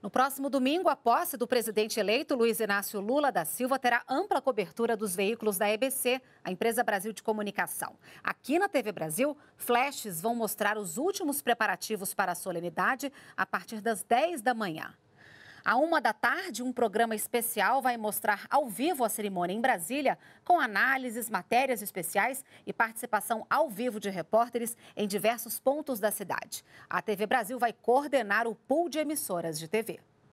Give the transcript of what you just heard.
No próximo domingo, a posse do presidente eleito Luiz Inácio Lula da Silva terá ampla cobertura dos veículos da EBC, a Empresa Brasil de Comunicação. Aqui na TV Brasil, flashes vão mostrar os últimos preparativos para a solenidade a partir das 10 da manhã. À uma da tarde, um programa especial vai mostrar ao vivo a cerimônia em Brasília, com análises, matérias especiais e participação ao vivo de repórteres em diversos pontos da cidade. A TV Brasil vai coordenar o pool de emissoras de TV.